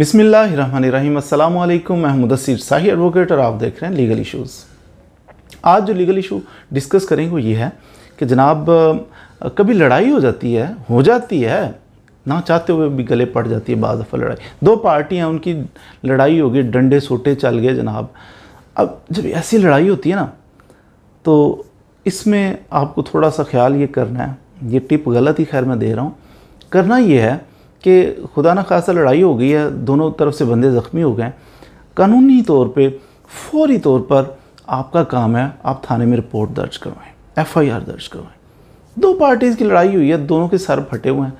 बिसमीम अल्लाम मैं मुदसर शाही एडवोकेट और आप देख रहे हैं लीगल इशूज़ आज जो लीगल इशू डिस्कस करेंगे वो ये है कि जनाब कभी लड़ाई हो जाती है हो जाती है ना चाहते हुए भी गले पड़ जाती है बाज़ दफ़ा लड़ाई दो पार्टियाँ उनकी लड़ाई हो गई डंडे सोटे चल गए जनाब अब जब ऐसी लड़ाई होती है ना तो इसमें आपको थोड़ा सा ख्याल ये करना है ये टिप गलत ही खैर मैं दे रहा हूँ करना ये है कि खुदा न खासा लड़ाई हो गई है दोनों तरफ से बंदे ज़ख्मी हो गए कानूनी तौर पे फौरी तौर पर आपका काम है आप थाने में रिपोर्ट दर्ज करवाएं एफआईआर दर्ज करवाएं दो पार्टीज़ की लड़ाई हुई है दोनों के सर फटे हुए हैं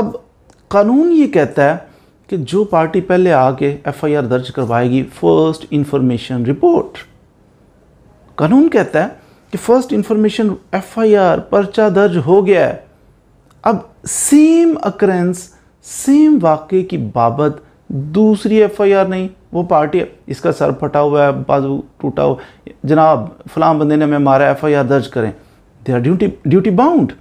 अब कानून ये कहता है कि जो पार्टी पहले आके एफआईआर दर्ज करवाएगी फर्स्ट इंफॉर्मेशन रिपोर्ट कानून कहता है कि फर्स्ट इंफॉर्मेशन एफआईआर पर्चा दर्ज हो गया है अब सेम अक्रेंस सेम वाक्य की बाबत दूसरी एफआईआर नहीं वो पार्टी इसका सर फटा हुआ है बाजू टूटा हुआ जनाब फलां बंदे ने हमें मारा एफआईआर दर्ज करें they are duty duty bound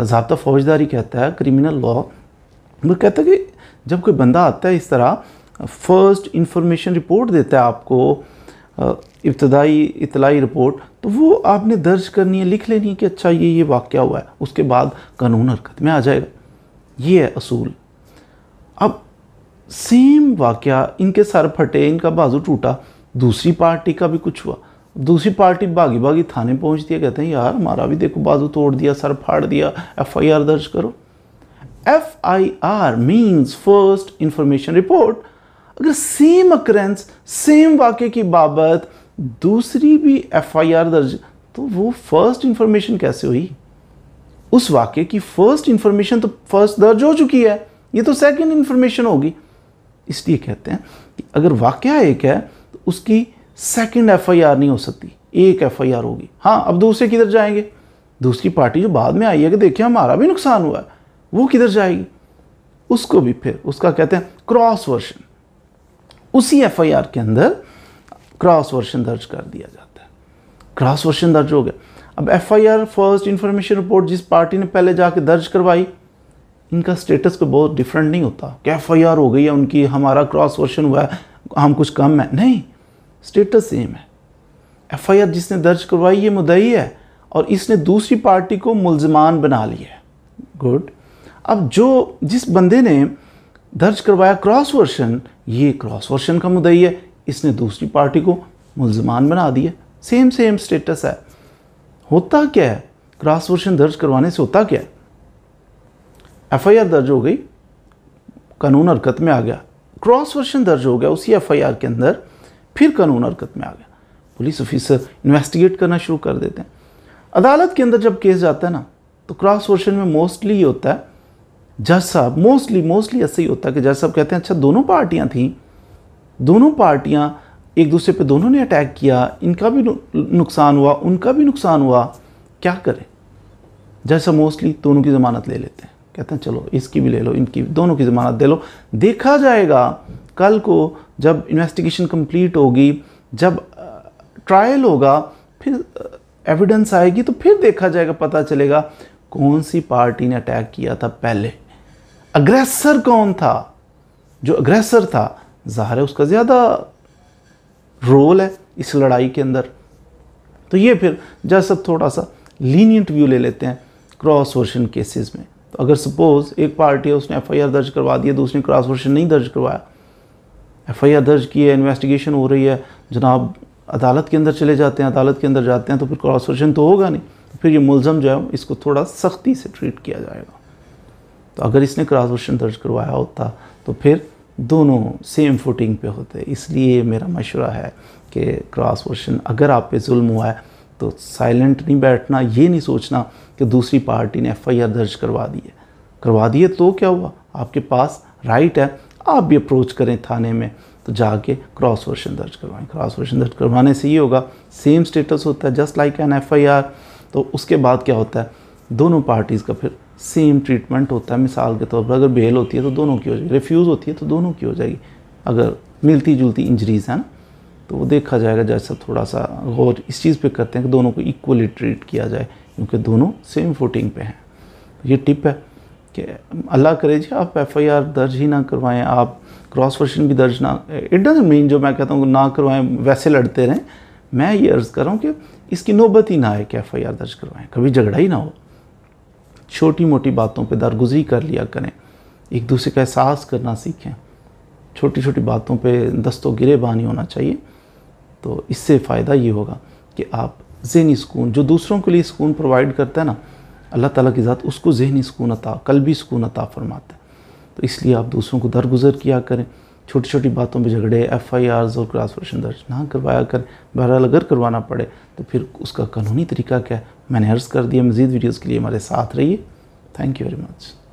जबता फौजदारी कहता है क्रिमिनल लॉ वो कहता है कि जब कोई बंदा आता है इस तरह फर्स्ट इंफॉर्मेशन रिपोर्ट देता है आपको इब्तदाई इतलाई रिपोर्ट तो वो आपने दर्ज करनी है लिख लेनी है कि अच्छा ये ये वाक़ हुआ है उसके बाद कानून हरकत में आ जाएगा ये है असूल अब सेम वाक़ इनके सर फटे इनका बाजू टूटा दूसरी पार्टी का भी कुछ हुआ दूसरी पार्टी भागी भागी थाने पहुंच दिया कहते हैं यार हमारा भी देखो बाजू तोड़ दिया सर फाड़ दिया एफआईआर दर्ज करो F I R means first information report अगर सेम अक्रेंस सेम वाक्य की बाबत दूसरी भी एफआईआर दर्ज तो वो फर्स्ट इंफॉर्मेशन कैसे हुई उस वाक्य की फर्स्ट इंफॉर्मेशन तो फर्स्ट दर्ज हो चुकी है ये तो सेकंड इंफॉर्मेशन होगी इसलिए कहते हैं कि अगर वाक्य एक है तो उसकी सेकंड एफआईआर नहीं हो सकती एक एफआईआर होगी हाँ अब दूसरे किधर जाएंगे दूसरी पार्टी जो बाद में आई है कि देखिए हमारा भी नुकसान हुआ है वो किधर जाएगी उसको भी फिर उसका कहते हैं क्रॉस वर्शन उसी एफ के अंदर क्रॉस वर्षन दर्ज कर दिया जाता है क्रॉस वर्षन दर्ज हो गया अब एफ फर्स्ट इंफॉर्मेशन रिपोर्ट जिस पार्टी ने पहले जाके दर्ज करवाई इनका स्टेटस को बहुत डिफरेंट नहीं होता कि एफ हो गई है उनकी हमारा क्रॉस वर्षन हुआ है हम कुछ कम है नहीं स्टेटस सेम है एफ जिसने दर्ज करवाई ये मुदई है और इसने दूसरी पार्टी को मुलजमान बना लिया है गुड अब जो जिस बंदे ने दर्ज करवाया क्रॉस वर्शन ये क्रॉस वर्शन का मुदई है इसने दूसरी पार्टी को मुलजमान बना दिया सेम सेम स्टेटस है होता क्या है क्रॉस वर्शन दर्ज करवाने से होता क्या है एफ आई आर दर्ज हो गई कानून हरकत में आ गया क्रॉस वर्शन दर्ज हो गया उसी एफ आई आर के अंदर फिर कानून हरकत में आ गया पुलिस ऑफिसर इन्वेस्टिगेट करना शुरू कर देते हैं अदालत के अंदर जब केस जाता है ना तो क्रॉस वर्शन में मोस्टली ये होता है जज साहब मोस्टली मोस्टली ऐसे ही होता है कि जज साहब कहते हैं अच्छा दोनों पार्टियां थीं दोनों पार्टियां एक दूसरे पे दोनों ने अटैक किया इनका भी नुकसान हुआ उनका भी नुकसान हुआ क्या करें जज साहब मोस्टली दोनों की ज़मानत ले लेते हैं कहते हैं चलो इसकी भी ले लो इनकी दोनों की ज़मानत दे लो देखा जाएगा कल को जब इन्वेस्टिगेशन कंप्लीट होगी जब ट्रायल होगा फिर एविडेंस आएगी तो फिर देखा जाएगा पता चलेगा कौन सी पार्टी ने अटैक किया था पहले अग्रेसर कौन था जो अग्रेसर था ज़ाहिर है उसका ज़्यादा रोल है इस लड़ाई के अंदर तो ये फिर जैसा थोड़ा सा लीनियंट व्यू ले लेते हैं क्रॉस वर्शन केसेस में तो अगर सपोज़ एक पार्टी है उसने एफआईआर दर्ज करवा दिया दूसरी क्रॉस वर्शन नहीं दर्ज करवाया एफआईआर दर्ज की है इन्वेस्टिगेशन हो रही है जनाब अदालत के अंदर चले जाते हैं अदालत के अंदर जाते हैं तो फिर क्रॉस वर्शन तो होगा नहीं फिर ये मुलज़म जो है इसको थोड़ा सख्ती से ट्रीट किया जाएगा तो अगर इसने क्रॉस मोशन दर्ज करवाया होता तो फिर दोनों सेम फुटिंग पे होते इसलिए मेरा मशवरा है कि क्रॉस मोशन अगर आप पे जुल्म हुआ है तो साइलेंट नहीं बैठना ये नहीं सोचना कि दूसरी पार्टी ने एफआईआर दर्ज करवा दी है करवा दिए तो क्या हुआ आपके पास राइट है आप भी अप्रोच करें थाने में तो जाके क्रॉस वर्शन दर्ज करवाएं क्रॉस वर्शन दर्ज करवाने से ये होगा सेम स्टेटस होता है जस्ट लाइक एन एफआईआर तो उसके बाद क्या होता है दोनों पार्टीज़ का फिर सेम ट्रीटमेंट होता है मिसाल के तौर पर अगर बेल होती है तो दोनों की हो जाएगी रिफ्यूज़ होती है तो दोनों की हो जाएगी अगर मिलती जुलती इंजरीज़ हैं ना तो वो देखा जाएगा जज थोड़ा सा गौर इस चीज़ पे करते हैं कि दोनों को इक्वली ट्रीट किया जाए क्योंकि दोनों सेम फुटिंग पे हैं तो ये टिप है कि अल्लाह करे जी आप एफआईआर दर्ज ही ना करवाएं आप क्रॉस वर्शन भी दर्ज ना इट डज मीन जो मैं कहता हूँ ना करवाएं वैसे लड़ते रहें मैं ये अर्ज़ कर रहा हूँ कि इसकी नौबत ही ना आए कि एफ दर्ज करवाएँ कभी झगड़ा ही ना हो छोटी मोटी बातों पे दरगुजरी कर लिया करें एक दूसरे का एहसास करना सीखें छोटी छोटी बातों पे दस्तों गिरे बानी होना चाहिए तो इससे फ़ायदा ये होगा कि आप जहनी सुकून जो दूसरों के लिए सुकून प्रोवाइड करता है ना अल्लाह ताला की ज़ात उसको जहनी सुकून अता भी सुकून अता फरमाता है तो इसलिए आप दूसरों को दरगुजर किया करें छोटी छोटी बातों पे झगड़े एफ आई आर और क्रास प्रशन दर्ज ना करवाया कर बहरहाल अगर करवाना पड़े तो फिर उसका कानूनी तरीका क्या है मैंने अर्ज़ कर दिया मज़ीद वीडियोज़ के लिए हमारे साथ रहिए थैंक यू वेरी मच